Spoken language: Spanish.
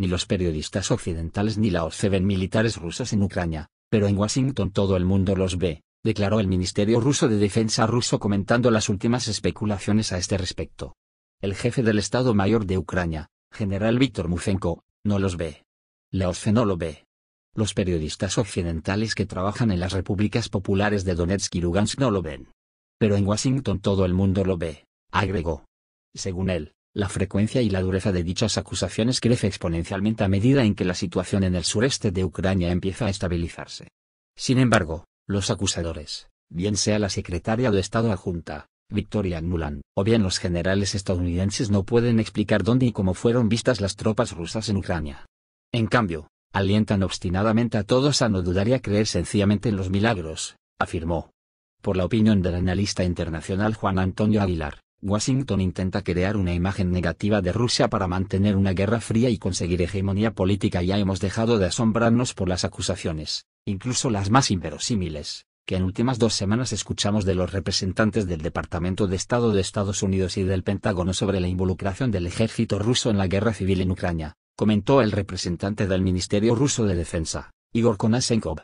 Ni los periodistas occidentales ni la OCE ven militares rusos en Ucrania, pero en Washington todo el mundo los ve, declaró el Ministerio Ruso de Defensa ruso comentando las últimas especulaciones a este respecto. El jefe del Estado Mayor de Ucrania, general Víctor Muzhenko, no los ve. La OCE no lo ve. Los periodistas occidentales que trabajan en las repúblicas populares de Donetsk y Lugansk no lo ven. Pero en Washington todo el mundo lo ve, agregó. Según él, la frecuencia y la dureza de dichas acusaciones crece exponencialmente a medida en que la situación en el sureste de Ucrania empieza a estabilizarse. Sin embargo, los acusadores, bien sea la secretaria de Estado adjunta, Victoria Nuland, o bien los generales estadounidenses no pueden explicar dónde y cómo fueron vistas las tropas rusas en Ucrania. En cambio, alientan obstinadamente a todos a no dudar y a creer sencillamente en los milagros, afirmó. Por la opinión del analista internacional Juan Antonio Aguilar, Washington intenta crear una imagen negativa de Rusia para mantener una guerra fría y conseguir hegemonía política. Ya hemos dejado de asombrarnos por las acusaciones, incluso las más inverosímiles, que en últimas dos semanas escuchamos de los representantes del Departamento de Estado de Estados Unidos y del Pentágono sobre la involucración del ejército ruso en la guerra civil en Ucrania, comentó el representante del Ministerio Ruso de Defensa, Igor Konashenkov.